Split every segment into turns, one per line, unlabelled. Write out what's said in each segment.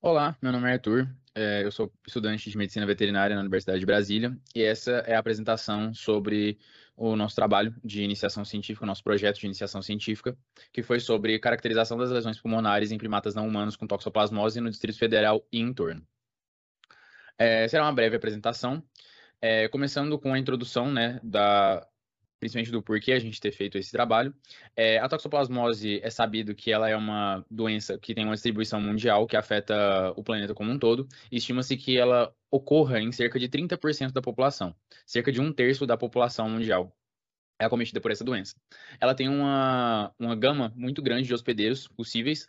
Olá, meu nome é Arthur, é, eu sou estudante de Medicina Veterinária na Universidade de Brasília e essa é a apresentação sobre o nosso trabalho de iniciação científica, o nosso projeto de iniciação científica, que foi sobre caracterização das lesões pulmonares em primatas não humanos com toxoplasmose no Distrito Federal e em torno. É, será uma breve apresentação, é, começando com a introdução né, da, principalmente do porquê a gente ter feito esse trabalho. É, a toxoplasmose é sabido que ela é uma doença que tem uma distribuição mundial, que afeta o planeta como um todo. Estima-se que ela ocorra em cerca de 30% da população, cerca de um terço da população mundial é acometida por essa doença. Ela tem uma, uma gama muito grande de hospedeiros possíveis,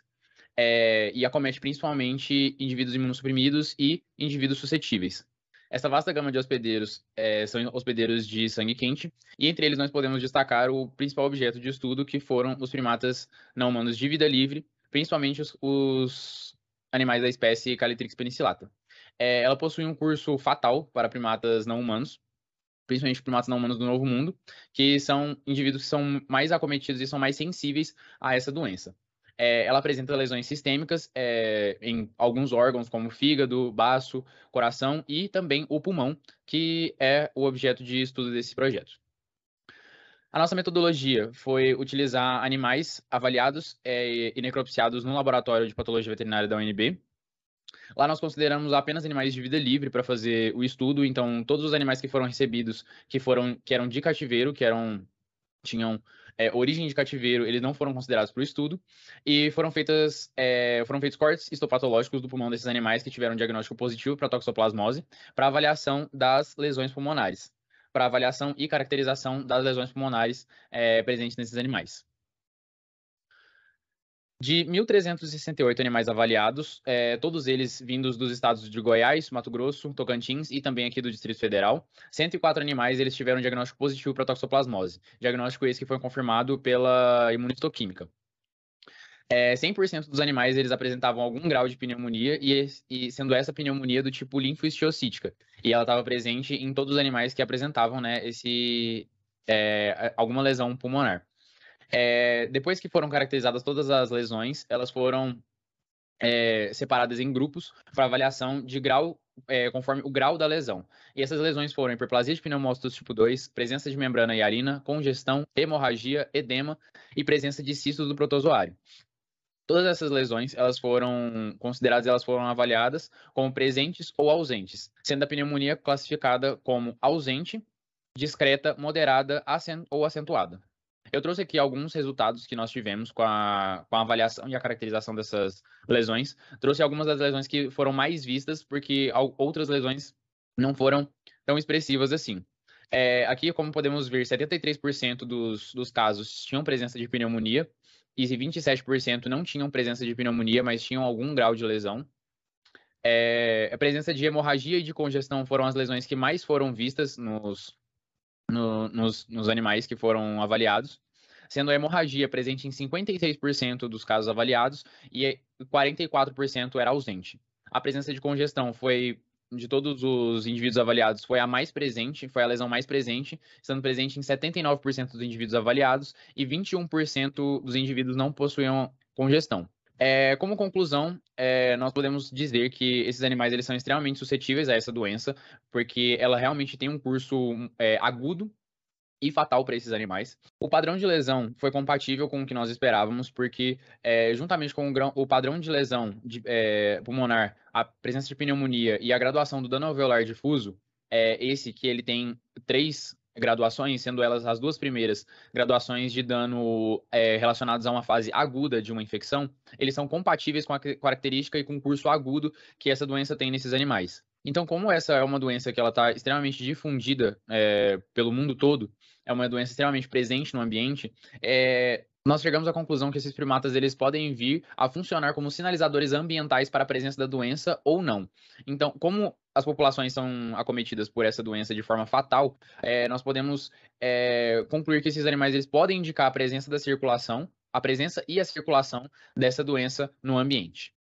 é, e acomete principalmente indivíduos imunossuprimidos e indivíduos suscetíveis. Essa vasta gama de hospedeiros é, são hospedeiros de sangue quente, e entre eles nós podemos destacar o principal objeto de estudo, que foram os primatas não humanos de vida livre, principalmente os, os animais da espécie Calitrix penicillata. É, ela possui um curso fatal para primatas não humanos, principalmente primatas não humanos do Novo Mundo, que são indivíduos que são mais acometidos e são mais sensíveis a essa doença é, ela apresenta lesões sistêmicas é, em alguns órgãos, como fígado, baço, coração e também o pulmão, que é o objeto de estudo desse projeto. A nossa metodologia foi utilizar animais avaliados é, e necropsiados no laboratório de patologia veterinária da UNB, Lá nós consideramos apenas animais de vida livre para fazer o estudo, então todos os animais que foram recebidos, que foram que eram de cativeiro, que eram tinham é, origem de cativeiro, eles não foram considerados para o estudo, e foram, feitas, é, foram feitos cortes histopatológicos do pulmão desses animais que tiveram um diagnóstico positivo para toxoplasmose, para avaliação das lesões pulmonares, para avaliação e caracterização das lesões pulmonares é, presentes nesses animais. De 1.368 animais avaliados, é, todos eles vindos dos estados de Goiás, Mato Grosso, Tocantins e também aqui do Distrito Federal, 104 animais eles tiveram diagnóstico positivo para toxoplasmose, diagnóstico esse que foi confirmado pela imunistoquímica. É, 100% dos animais eles apresentavam algum grau de pneumonia e, e sendo essa pneumonia do tipo linfohistiocítica, e ela estava presente em todos os animais que apresentavam né, esse, é, alguma lesão pulmonar. É, depois que foram caracterizadas todas as lesões, elas foram é, separadas em grupos para avaliação de grau, é, conforme o grau da lesão. E essas lesões foram hiperplasia de pneumócitos tipo 2, presença de membrana e arina, congestão, hemorragia, edema e presença de cistos do protozoário. Todas essas lesões, elas foram consideradas, elas foram avaliadas como presentes ou ausentes, sendo a pneumonia classificada como ausente, discreta, moderada ou acentuada. Eu trouxe aqui alguns resultados que nós tivemos com a, com a avaliação e a caracterização dessas lesões. Trouxe algumas das lesões que foram mais vistas, porque outras lesões não foram tão expressivas assim. É, aqui, como podemos ver, 73% dos, dos casos tinham presença de pneumonia e 27% não tinham presença de pneumonia, mas tinham algum grau de lesão. É, a presença de hemorragia e de congestão foram as lesões que mais foram vistas nos, no, nos, nos animais que foram avaliados, sendo a hemorragia presente em 56% dos casos avaliados e 44% era ausente. A presença de congestão foi de todos os indivíduos avaliados foi a mais presente, foi a lesão mais presente, estando presente em 79% dos indivíduos avaliados e 21% dos indivíduos não possuíam congestão. É, como conclusão, é, nós podemos dizer que esses animais eles são extremamente suscetíveis a essa doença, porque ela realmente tem um curso hum, é, agudo e fatal para esses animais. O padrão de lesão foi compatível com o que nós esperávamos, porque é, juntamente com o, grão, o, padrão de lesão de, é, pulmonar, a presença de pneumonia e a graduação do dano alveolar difuso, é esse que ele tem três graduações, sendo elas as duas primeiras graduações de dano é, relacionadas a uma fase aguda de uma infecção, eles são compatíveis com a característica e com o curso agudo que essa doença tem nesses animais. Então, como essa é uma doença que ela está extremamente difundida é, pelo mundo todo, é uma doença extremamente presente no ambiente, é, nós chegamos à conclusão que esses primatas eles podem vir a funcionar como sinalizadores ambientais para a presença da doença ou não. Então, como as populações são acometidas por essa doença de forma fatal, é, nós podemos é, concluir que esses animais eles podem indicar a presença da circulação, a presença e a circulação dessa doença no ambiente.